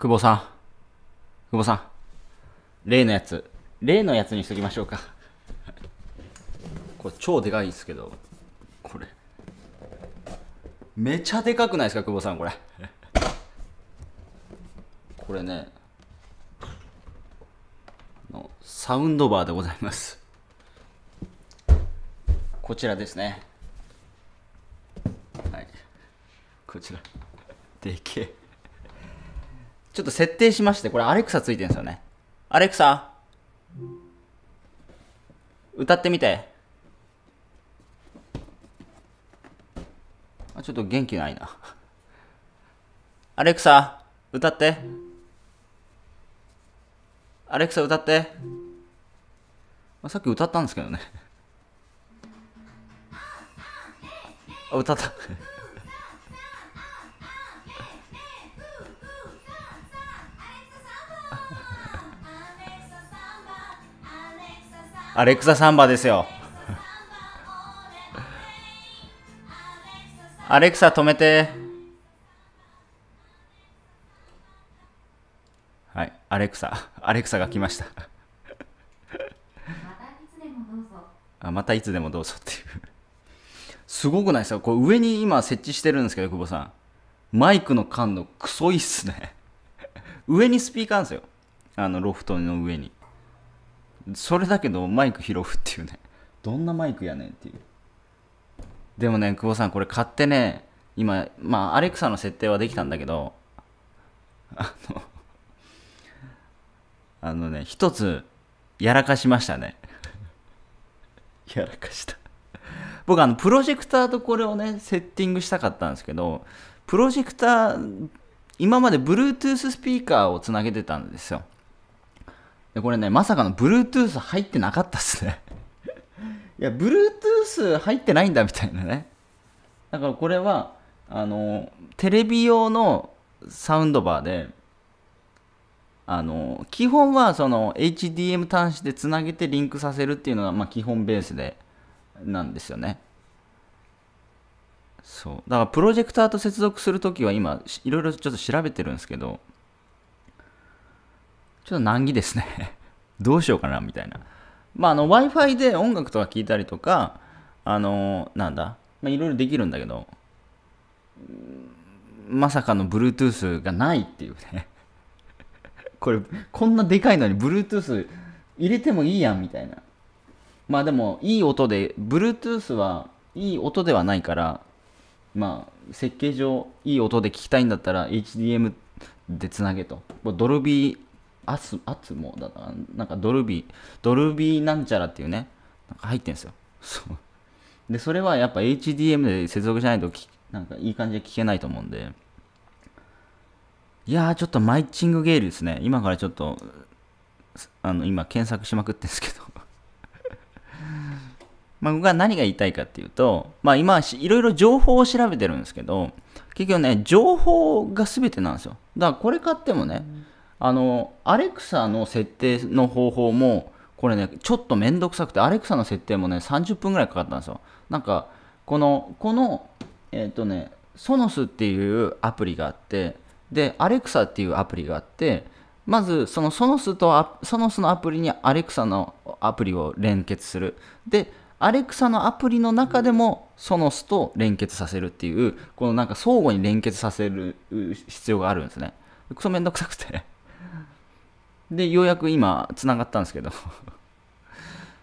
久保さん。久保さん。例のやつ。例のやつにしときましょうか。これ超でかいですけど。これ。めちゃでかくないですか、久保さん、これ。これね。のサウンドバーでございます。こちらですね。はい。こちら。でけえ。ちょっと設定しまして、これアレクサついてるんですよね。アレクサ歌ってみて。あ、ちょっと元気ないな。アレクサ歌って。アレクサ歌って。まあ、さっき歌ったんですけどね。あ、歌った。アレクササンバですよ。アレクサ止めて。はい、アレクサ、アレクサが来ました。あまたいつでもどうぞっていうすごくないですかこう上に今設置してるんですけど、久保さん。マイクの感度、クソいいっすね上にスピーカーなんですよ。あの、ロフトの上に。それだけどマイク拾うっていうねどんなマイクやねんっていうでもね久保さんこれ買ってね今まあアレクサの設定はできたんだけどあのあのね一つやらかしましたね やらかした僕あのプロジェクターとこれをねセッティングしたかったんですけどプロジェクター今まで Bluetooth スピーカーをつなげてたんですよで、これね、まさかの Bluetooth 入ってなかったっすね。いや、Bluetooth 入ってないんだみたいなね。だからこれは、あの、テレビ用のサウンドバーで、あの、基本はその HDM 端子でつなげてリンクさせるっていうのが、まあ、基本ベースで、なんですよね。そう。だからプロジェクターと接続するときは今、いろいろちょっと調べてるんですけど、ちょっと難儀ですね どうしようかなみたいな。まあ、あの Wi-Fi で音楽とか聴いたりとか、あの、なんだ、まいろいろできるんだけど、まさかの Bluetooth がないっていうね これ、こんなでかいのに Bluetooth 入れてもいいやんみたいな。まあでも、いい音で、Bluetooth はいい音ではないから、まあ、設計上、いい音で聞きたいんだったら HDM でつなげと。ドルビーアス、アツモだな、なんかドルビー、ドルビーなんちゃらっていうね、なんか入ってんですよ。そう。で、それはやっぱ HDM で接続しないとき、なんかいい感じで聞けないと思うんで。いやー、ちょっとマイチングゲールですね。今からちょっと、あの、今検索しまくってんですけど まあ、僕は何が言いたいかっていうと、まあ今、いろいろ情報を調べてるんですけど、結局ね、情報が全てなんですよ。だからこれ買ってもね、うんあの、アレクサの設定の方法も、これね、ちょっとめんどくさくて、アレクサの設定もね、30分ぐらいかかったんですよ。なんか、この、この、えっ、ー、とね、ソノスっていうアプリがあって、で、アレクサっていうアプリがあって、まず、そのソノスと、ソノスのアプリにアレクサのアプリを連結する。で、アレクサのアプリの中でもソノスと連結させるっていう、このなんか相互に連結させる必要があるんですね。くそめんどくさくてで、ようやく今、つながったんですけど。だか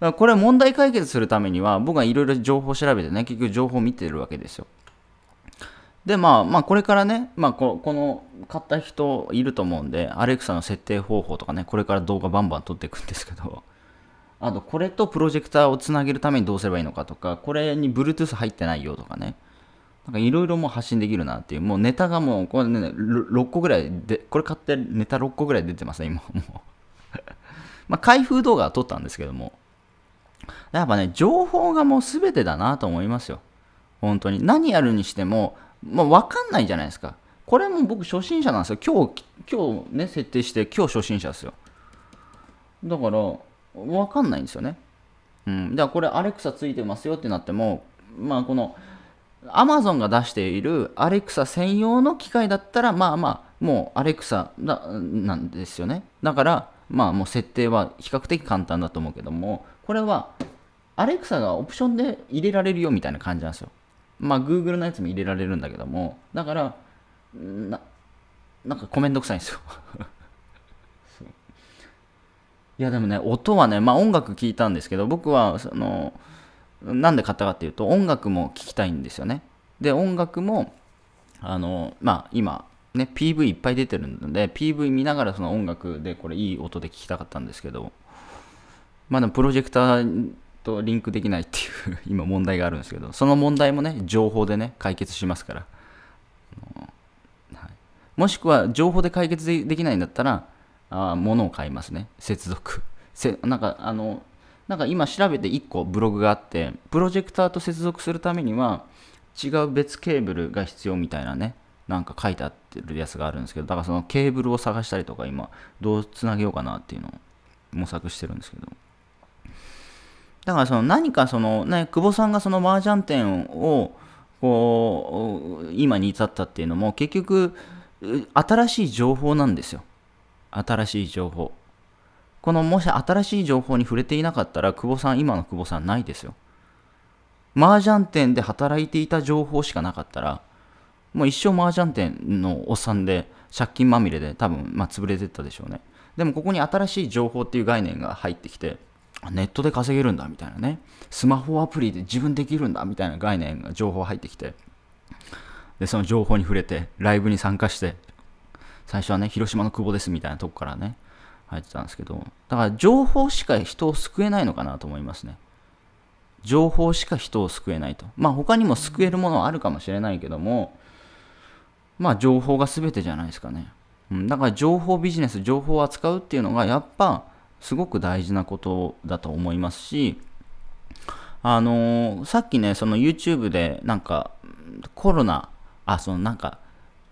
らこれ問題解決するためには、僕はいろいろ情報調べてね、結局情報を見てるわけですよ。で、まあ、まあ、これからね、まあこ、この、買った人いると思うんで、アレクサの設定方法とかね、これから動画バンバン撮っていくんですけど、あと、これとプロジェクターをつなげるためにどうすればいいのかとか、これに Bluetooth 入ってないよとかね、なんかいろいろもう発信できるなっていう、もうネタがもう、これね、6個ぐらいで、これ買ってネタ6個ぐらい出てますね、今。もう まあ、開封動画は撮ったんですけども。やっぱね、情報がもう全てだなと思いますよ。本当に。何やるにしても、まあ、分かんないじゃないですか。これも僕初心者なんですよ。今日、今日ね、設定して、今日初心者ですよ。だから、分かんないんですよね。うん。だからこれ、アレクサついてますよってなっても、まあ、この、アマゾンが出しているアレクサ専用の機械だったら、まあまあ、もうアレクサなんですよね。だから、まあもう設定は比較的簡単だと思うけども、これはアレクサがオプションで入れられるよみたいな感じなんですよ。まあ Google のやつも入れられるんだけども、だから、な、なんかコメント臭いんですよ いやでもね、音はね、まあ音楽聴いたんですけど、僕はその、なんで買ったかっていうと音楽も聴きたいんですよね。で音楽もあのまあ今ね PV いっぱい出てるので PV 見ながらその音楽でこれいい音で聴きたかったんですけどまあでもプロジェクターとリンクできないっていう 今問題があるんですけどその問題もね情報でね解決しますから、はい、もしくは情報で解決できないんだったらあ物を買いますね接続せなんかあのなんか今調べて1個ブログがあってプロジェクターと接続するためには違う別ケーブルが必要みたいなねなんか書いてあってるやつがあるんですけどだからそのケーブルを探したりとか今どうつなげようかなっていうのを模索してるんですけどだからその何かそのね久保さんがその麻雀店をこう今に至ったっていうのも結局新しい情報なんですよ新しい情報このもし新しい情報に触れていなかったら、久保さん、今の久保さんないですよ。麻雀店で働いていた情報しかなかったら、もう一生麻雀店のおっさんで、借金まみれで多分、まあ、潰れてったでしょうね。でもここに新しい情報っていう概念が入ってきて、ネットで稼げるんだみたいなね、スマホアプリで自分できるんだみたいな概念が情報入ってきて、で、その情報に触れて、ライブに参加して、最初はね、広島の久保ですみたいなとこからね、入ってたんですけど、だから情報しか人を救えないのかなと思いますね。情報しか人を救えないと。まあ他にも救えるものはあるかもしれないけども、まあ情報が全てじゃないですかね。うん、だから情報ビジネス、情報を扱うっていうのがやっぱすごく大事なことだと思いますし、あのー、さっきね、その YouTube でなんかコロナ、あ、そのなんか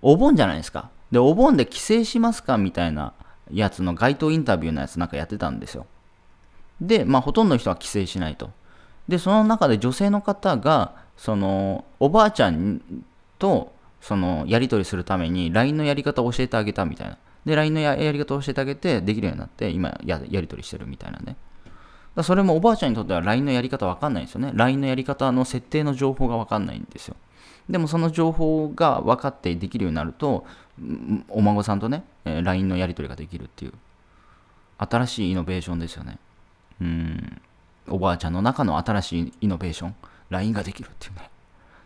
お盆じゃないですか。で、お盆で帰省しますかみたいなやつの街頭インタビューのやつなんかやってたんですよ。で、まあ、ほとんどの人は帰省しないと。で、その中で女性の方が、その、おばあちゃんと、その、やり取りするために、LINE のやり方を教えてあげたみたいな。で、LINE のやり方を教えてあげて、できるようになって、今や、やり取りしてるみたいなね。だそれもおばあちゃんにとっては LINE のやり方わかんないんですよね。LINE のやり方の設定の情報がわかんないんですよ。でもその情報が分かってできるようになると、お孫さんとね、え LINE のやり取りができるっていう、新しいイノベーションですよね。うん、おばあちゃんの中の新しいイノベーション、LINE ができるっていうね。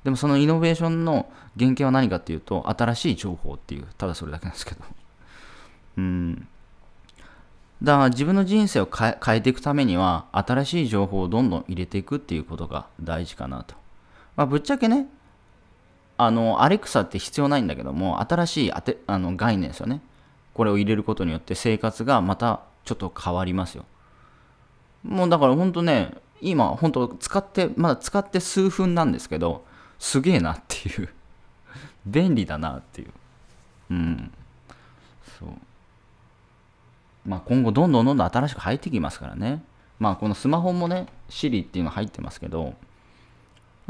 でもそのイノベーションの原型は何かっていうと、新しい情報っていう、ただそれだけなんですけど。うん。だから自分の人生を変えていくためには、新しい情報をどんどん入れていくっていうことが大事かなと。まあ、ぶっちゃけね、あの、アレクサって必要ないんだけども、新しいあてあの概念ですよね。これを入れることによって生活がまたちょっと変わりますよ。もうだから本当ね、今本当使って、まだ使って数分なんですけど、すげえなっていう。便利だなっていう。うん。そう。まあ今後どんどんどんどん新しく入ってきますからね。まあこのスマホもね、Siri っていうの入ってますけど、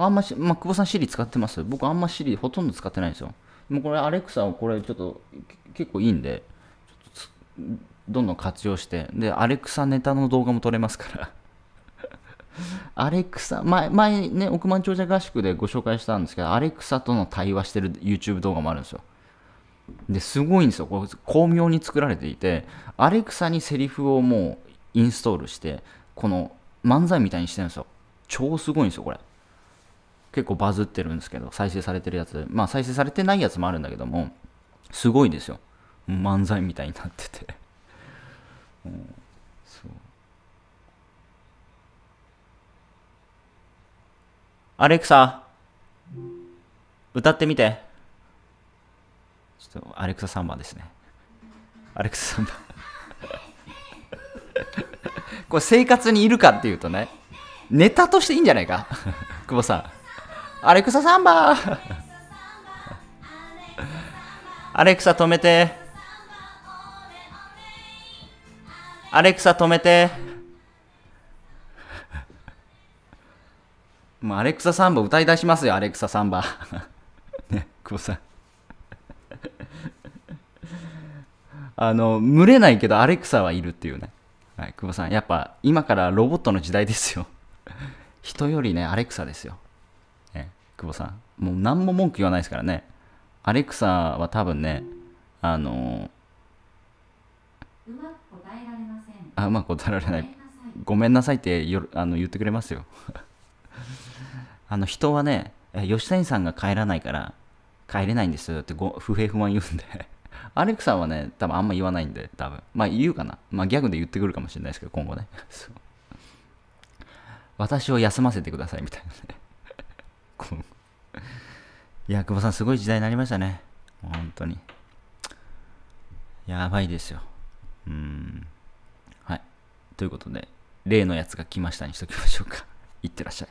あんまし、まあ、久保さん Siri 使ってます僕あんま Siri ほとんど使ってないんですよ。もうこれ、アレクサはこれちょっと結構いいんで、どんどん活用して、で、アレクサネタの動画も撮れますから。アレクサ、前、前ね、億万長者合宿でご紹介したんですけど、アレクサとの対話してる YouTube 動画もあるんですよ。で、すごいんですよ。こ巧妙に作られていて、アレクサにセリフをもうインストールして、この漫才みたいにしてるんですよ。超すごいんですよ、これ。結構バズってるんですけど、再生されてるやつ、まあ再生されてないやつもあるんだけども、すごいですよ。漫才みたいになってて うん、そう。アレクサ、歌ってみて。ちょっとアレクササンバですね。アレクササンバ これ生活にいるかっていうとね、ネタとしていいんじゃないか 久保さん。アレクササンバアレクサ止めてアレクサ止めてもうアレクササンバ歌い出しますよアレクササンバ ね久保さんあの群れないけどアレクサはいるっていうね、はい、久保さんやっぱ今からロボットの時代ですよ人よりねアレクサですよ久保さん。もう何も文句言わないですからね。アレクサは多分ね、あのー、うまく答えられません。あ、うまく答えられない。ごめんなさいってよあの言ってくれますよ。あの人はね、吉谷さんが帰らないから帰れないんですってご不平不満言うんで アレクさんはね、多分あんま言わないんで、多分まあ言うかな。まあギャグで言ってくるかもしれないですけど、今後ね。私を休ませてくださいみたいなね。いや、久保さん、すごい時代になりましたね。本当に。やばいですよ。うん。はい。ということで、例のやつが来ましたにしときましょうか。いってらっしゃい。